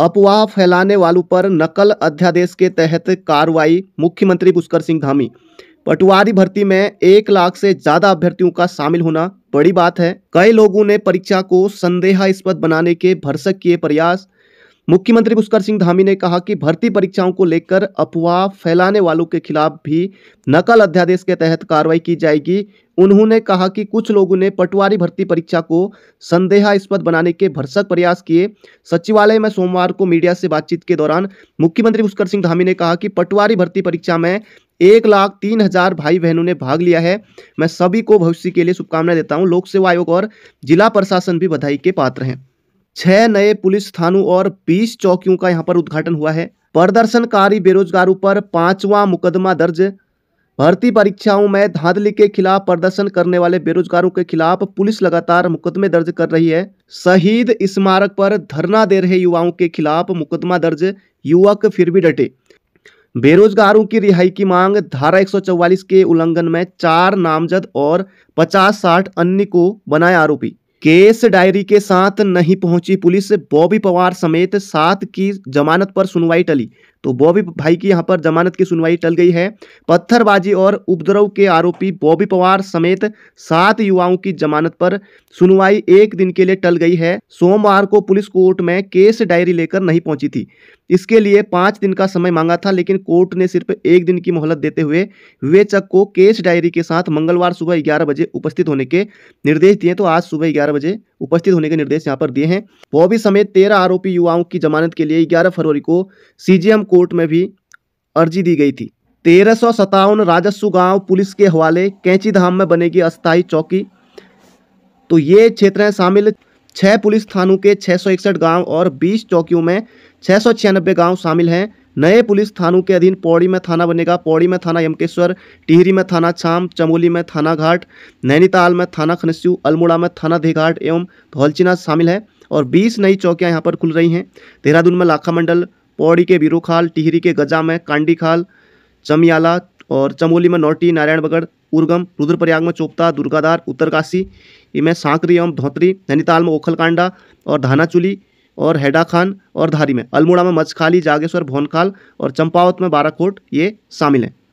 अफवाह फैलाने वालों पर नकल अध्यादेश के तहत कार्रवाई मुख्यमंत्री पुष्कर सिंह धामी पटवारी भर्ती में एक लाख से ज्यादा अभ्यर्थियों का शामिल होना बड़ी बात है कई लोगों ने परीक्षा को संदेहास्पद बनाने के भरसक किए प्रयास मुख्यमंत्री पुष्कर सिंह धामी ने कहा कि भर्ती परीक्षाओं को लेकर अफवाह फैलाने वालों के खिलाफ भी नकल अध्यादेश के तहत कार्रवाई की जाएगी उन्होंने कहा कि कुछ लोगों ने पटवारी भर्ती परीक्षा को संदेहास्पद बनाने के भरसक प्रयास किए सचिवालय में सोमवार को मीडिया से बातचीत के दौरान मुख्यमंत्री पुष्कर सिंह धामी ने कहा कि पटवारी भर्ती परीक्षा में एक लाख तीन हजार भाई बहनों ने भाग लिया है मैं सभी को भविष्य के लिए शुभकामनाएं देता हूं लोक सेवा आयोग और जिला प्रशासन भी बधाई के पात्र हैं छह नए पुलिस थानों और बीस चौकियों का यहाँ पर उद्घाटन हुआ है प्रदर्शनकारी बेरोजगारों पर पांचवा मुकदमा दर्ज भर्ती परीक्षाओं में धांधली के खिलाफ प्रदर्शन करने वाले बेरोजगारों के खिलाफ पुलिस लगातार मुकदमे दर्ज कर रही है शहीद स्मारक पर धरना दे रहे युवाओं के खिलाफ मुकदमा दर्ज युवक फिर भी डटे बेरोजगारों की रिहाई की मांग धारा 144 के उल्लंघन में चार नामजद और 50-60 अन्य को बनाए आरोपी केस डायरी के साथ नहीं पहुंची पुलिस बॉबी पवार समेत सात की जमानत पर सुनवाई टली तो बॉबी भाई की यहाँ पर जमानत की सुनवाई टल गई है पत्थरबाजी और उपद्रव के आरोपी बॉबी पवार समेत सात युवाओं की जमानत पर सुनवाई एक दिन के लिए टल गई है सोमवार को पुलिस कोर्ट में केस डायरी लेकर नहीं पहुंची थी इसके लिए पाँच दिन का समय मांगा था लेकिन कोर्ट ने सिर्फ एक दिन की मोहलत देते हुए विवेचक को केस डायरी के साथ मंगलवार सुबह ग्यारह बजे उपस्थित होने के निर्देश दिए तो आज सुबह ग्यारह बजे उपस्थित होने के निर्देश यहाँ पर दिए हैं बॉबी समेत तेरह आरोपी युवाओं की जमानत के लिए ग्यारह फरवरी को सीजीएम कोर्ट में भी अर्जी दी गई थी तेरह सौ सतावन राजस्व गांव पुलिस के हवाले कैंची धाम में बनेगी अस्थाई चौकी तो ये क्षेत्र हैं शामिल छः पुलिस थानों के छः सौ इकसठ गाँव और बीस चौकियों में छः सौ छियानबे गाँव शामिल हैं नए पुलिस थानों के अधीन पौड़ी में थाना बनेगा पौड़ी में थाना यमकेश्वर टिहरी में थाना छाम चमोली में थाना घाट नैनीताल में थाना खनस्यू अल्मोड़ा में थाना देघाट एवं धौलचिना शामिल है और बीस नई चौकियाँ यहाँ पर खुल रही हैं देहरादून में लाखा मंडल पौड़ी के बीरू खाल टिहरी के गजा में कांडी खाल चमियाला और चमोली में नौटी नारायणबगढ़ उर्गम रुद्रप्रयाग में चोपता दुर्गाधार उत्तरकाशी इनमें सांकरी एवं धोत्री नैनीताल में ओखलकांडा और धानाचुली और हैडाखान खान और धारी में अल्मोड़ा में मचखाली जागेश्वर भोनखाल और चंपावत में बाराकोट ये शामिल हैं